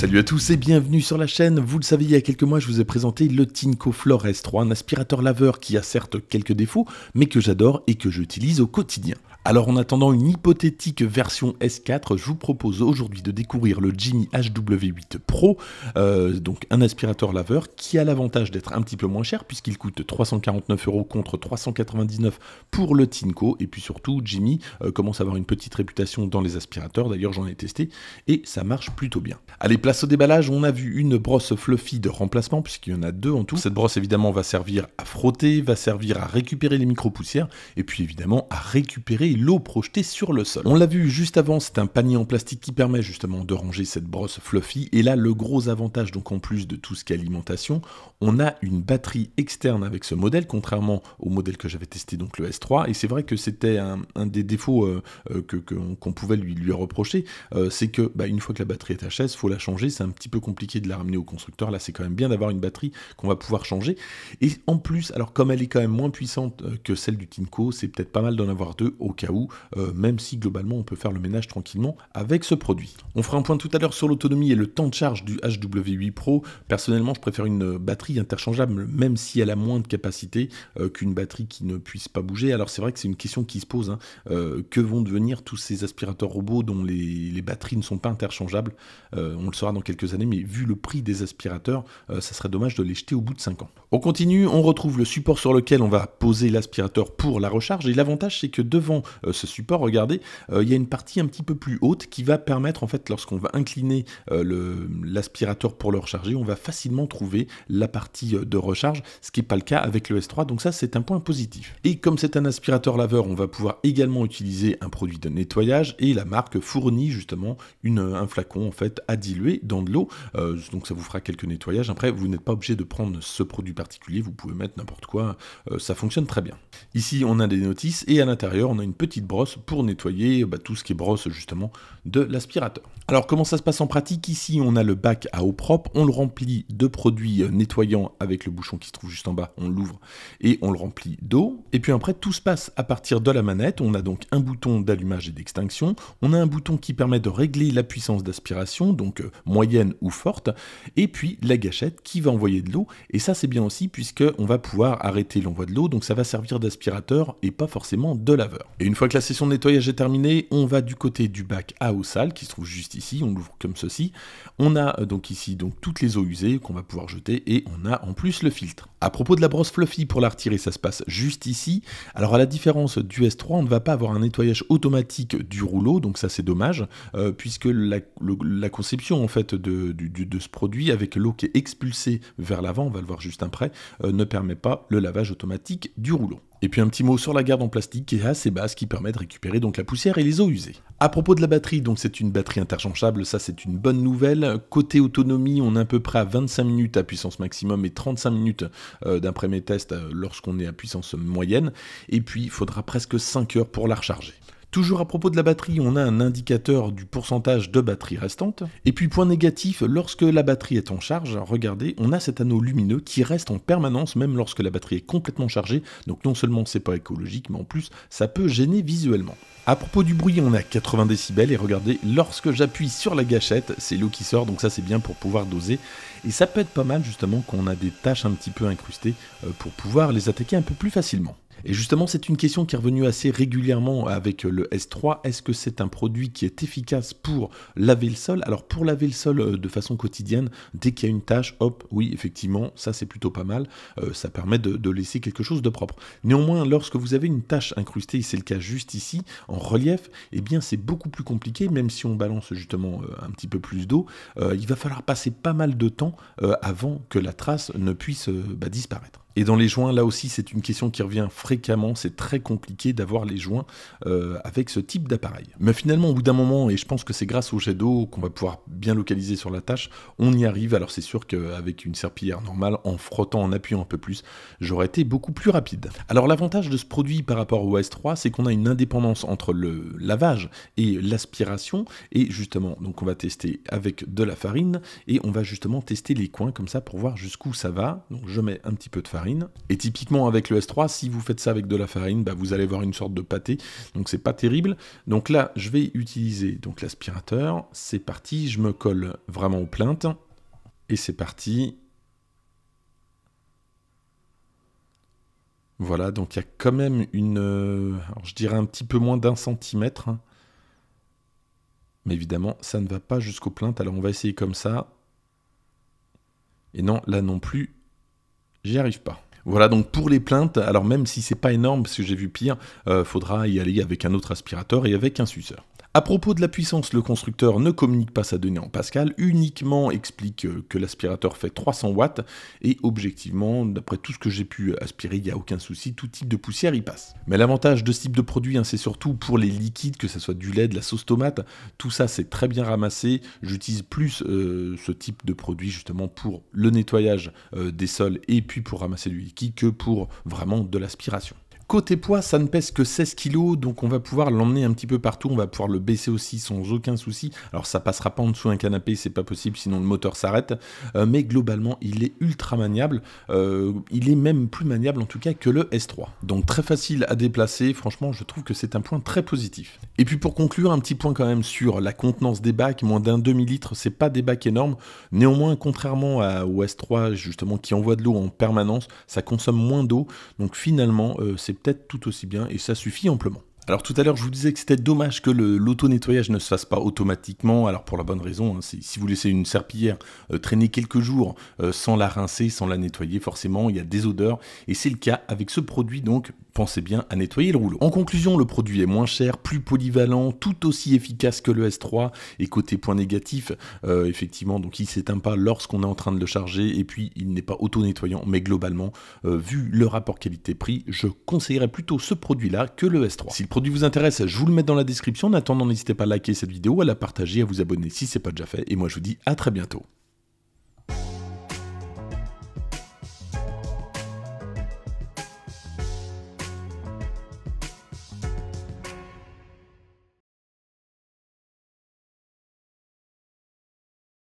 Salut à tous et bienvenue sur la chaîne. Vous le savez, il y a quelques mois, je vous ai présenté le Tinko Flores 3, un aspirateur laveur qui a certes quelques défauts, mais que j'adore et que j'utilise au quotidien. Alors en attendant une hypothétique version S4, je vous propose aujourd'hui de découvrir le Jimmy HW8 Pro, euh, donc un aspirateur laveur qui a l'avantage d'être un petit peu moins cher puisqu'il coûte 349 euros contre 399 pour le Tinko. Et puis surtout, Jimmy euh, commence à avoir une petite réputation dans les aspirateurs. D'ailleurs, j'en ai testé et ça marche plutôt bien. Allez, place au déballage. On a vu une brosse fluffy de remplacement puisqu'il y en a deux en tout. Cette brosse évidemment va servir à frotter, va servir à récupérer les micro poussières et puis évidemment à récupérer l'eau projetée sur le sol. On l'a vu juste avant, c'est un panier en plastique qui permet justement de ranger cette brosse fluffy. Et là, le gros avantage, donc en plus de tout ce qui est alimentation, on a une batterie externe avec ce modèle, contrairement au modèle que j'avais testé, donc le S3. Et c'est vrai que c'était un, des défauts euh, euh, qu'on pouvait lui, lui reprocher, euh, c'est que bah, une fois que la batterie est à il faut la changer. C'est un petit peu compliqué de la ramener au constructeur. Là, c'est quand même bien d'avoir une batterie qu'on va pouvoir changer. Et en plus, alors comme elle est quand même moins puissante que celle du Tinko, c'est peut-être pas mal d'en avoir deux au cas où, euh, même si globalement on peut faire le ménage tranquillement avec ce produit. On fera un point tout à l'heure sur l'autonomie et le temps de charge du HW8 Pro. Personnellement, je préfère une batterie interchangeable, même si elle a moins de capacité euh, qu'une batterie qui ne puisse pas bouger. Alors c'est vrai que c'est une question qui se pose. Hein. Euh, que vont devenir tous ces aspirateurs robots dont les, les batteries ne sont pas interchangeables On le saura dans quelques années, mais vu le prix des aspirateurs, ça serait dommage de les jeter au bout de 5 ans. On continue, on retrouve le support sur lequel on va poser l'aspirateur pour la recharge. Et l'avantage, c'est que devant euh, ce support, regardez, euh, il y a une partie un petit peu plus haute qui va permettre, en fait, lorsqu'on va incliner euh, l'aspirateur pour le recharger, on va facilement trouver la partie de recharge, ce qui n'est pas le cas avec le S3, donc ça c'est un point positif. Et comme c'est un aspirateur laveur, on va pouvoir également utiliser un produit de nettoyage et la marque fournit justement une, un flacon en fait à diluer dans de l'eau, donc ça vous fera quelques nettoyages. Après, vous n'êtes pas obligé de prendre ce produit particulier, vous pouvez mettre n'importe quoi, ça fonctionne très bien. Ici, on a des notices et à l'intérieur, on a une petite brosse pour nettoyer bah, tout ce qui est brosse justement de l'aspirateur. Alors comment ça se passe en pratique Ici on a le bac à eau propre, on le remplit de produits euh, nettoyants avec le bouchon qui se trouve juste en bas, on l'ouvre et on le remplit d'eau. Et puis après tout se passe à partir de la manette, on a donc un bouton d'allumage et d'extinction, on a un bouton qui permet de régler la puissance d'aspiration, donc euh, moyenne ou forte, et puis la gâchette qui va envoyer de l'eau, et ça c'est bien aussi puisque on va pouvoir arrêter l'envoi de l'eau, donc ça va servir d'aspirateur et pas forcément de laveur une fois que la session de nettoyage est terminée, on va du côté du bac à eau sale qui se trouve juste ici, on l'ouvre comme ceci. On a euh, donc ici donc toutes les eaux usées qu'on va pouvoir jeter et on a en plus le filtre. À propos de la brosse fluffy pour la retirer, ça se passe juste ici. Alors à la différence du S3, on ne va pas avoir un nettoyage automatique du rouleau, donc ça c'est dommage, euh, puisque la, conception en fait de, du, ce produit avec l'eau qui est expulsée vers l'avant, on va le voir juste après, euh, ne permet pas le lavage automatique du rouleau. Et puis un petit mot sur la garde en plastique qui est assez basse, qui permet de récupérer donc la poussière et les eaux usées. À propos de la batterie, donc c'est une batterie interchangeable, ça c'est une bonne nouvelle. Côté autonomie, on est à peu près à 25 minutes à puissance maximum et 35 minutes euh, d'après mes tests euh, lorsqu'on est à puissance moyenne. Et puis il faudra presque 5 heures pour la recharger. Toujours à propos de la batterie, on a un indicateur du pourcentage de batterie restante. Et puis point négatif, lorsque la batterie est en charge, regardez, on a cet anneau lumineux qui reste en permanence même lorsque la batterie est complètement chargée. Donc non seulement c'est pas écologique, mais en plus ça peut gêner visuellement. À propos du bruit, on est à 80 décibels et regardez, lorsque j'appuie sur la gâchette, c'est l'eau qui sort, donc ça c'est bien pour pouvoir doser. Et ça peut être pas mal justement qu'on a des tâches un petit peu incrustées euh, pour pouvoir les attaquer un peu plus facilement. Et justement, c'est une question qui est revenue assez régulièrement avec le S3. Est-ce que c'est un produit qui est efficace pour laver le sol Alors pour laver le sol euh, de façon quotidienne, dès qu'il y a une tâche, hop, oui, effectivement, ça c'est plutôt pas mal. Euh, ça permet de, laisser quelque chose de propre. Néanmoins, lorsque vous avez une tâche incrustée, c'est le cas juste ici, en relief, eh bien c'est beaucoup plus compliqué, même si on balance justement euh, un petit peu plus d'eau, il va falloir passer pas mal de temps avant que la trace ne puisse bah, disparaître. Et dans les joints, là aussi, c'est une question qui revient fréquemment. C'est très compliqué d'avoir les joints euh, avec ce type d'appareil. Mais finalement, au bout d'un moment, et je pense que c'est grâce au jet d'eau qu'on va pouvoir bien localiser sur la tâche, on y arrive. Alors c'est sûr qu'avec une serpillière normale, en frottant, en appuyant un peu plus, j'aurais été beaucoup plus rapide. Alors l'avantage de ce produit par rapport au S3, c'est qu'on a une indépendance entre le lavage et l'aspiration. Et justement, donc on va tester avec de la farine et on va justement tester les coins comme ça pour voir jusqu'où ça va. Donc je mets un petit peu de farine et typiquement avec le S3, si vous faites ça avec de la farine, bah vous allez voir une sorte de pâté. Donc c'est pas terrible. Donc là, je vais utiliser donc l'aspirateur. C'est parti, je me colle vraiment aux plaintes. Et c'est parti. Voilà, donc il y a quand même une... Euh, je dirais un petit peu moins d'un centimètre. Hein. Mais évidemment, ça ne va pas jusqu'aux plaintes. Alors on va essayer comme ça. Et non, là non plus, J'y arrive pas. Voilà, donc pour les plaintes, alors même si c'est pas énorme, parce que j'ai vu pire, euh, faudra y aller avec un autre aspirateur et avec un suceur. À propos de la puissance, le constructeur ne communique pas sa donnée en Pascal, uniquement explique euh, que l'aspirateur fait 300 watts, et objectivement, d'après tout ce que j'ai pu aspirer, il n'y a aucun souci, tout type de poussière y passe. Mais l'avantage de ce type de produit, hein, c'est surtout pour les liquides, que ce soit du lait, de la sauce tomate, tout ça c'est très bien ramassé, j'utilise plus euh, ce type de produit justement pour le nettoyage euh, des sols et puis pour ramasser du liquide que pour vraiment de l'aspiration. Côté poids, ça ne pèse que 16 kg, donc on va pouvoir l'emmener un petit peu partout, on va pouvoir le baisser aussi sans aucun souci. Alors ça passera pas en dessous d'un canapé, c'est pas possible, sinon le moteur s'arrête. Euh, mais globalement, il est ultra maniable. Euh, il est même plus maniable en tout cas que le S3. Donc très facile à déplacer, franchement, je trouve que c'est un point très positif. Et puis pour conclure, un petit point quand même sur la contenance des bacs, moins d'un demi-litre, c'est pas des bacs énormes. Néanmoins, contrairement au S3 justement qui envoie de l'eau en permanence, ça consomme moins d'eau. Donc finalement, euh, c'est peut-être tout aussi bien et ça suffit amplement. Alors tout à l'heure, je vous disais que c'était dommage que l'auto-nettoyage ne se fasse pas automatiquement. Alors pour la bonne raison, hein, si, vous laissez une serpillière euh, traîner quelques jours euh, sans la rincer, sans la nettoyer, forcément, il y a des odeurs. Et c'est le cas avec ce produit donc pensez bien à nettoyer le rouleau. En conclusion, le produit est moins cher, plus polyvalent, tout aussi efficace que le S3, et côté point négatif, euh, effectivement, donc il s'éteint pas lorsqu'on est en train de le charger, et puis il n'est pas auto-nettoyant, mais globalement, euh, vu le rapport qualité-prix, je conseillerais plutôt ce produit-là que le S3. Si le produit vous intéresse, je vous le mets dans la description, en attendant, n'hésitez pas à liker cette vidéo, à la partager, à vous abonner si ce c'est pas déjà fait, et moi je vous dis à très bientôt.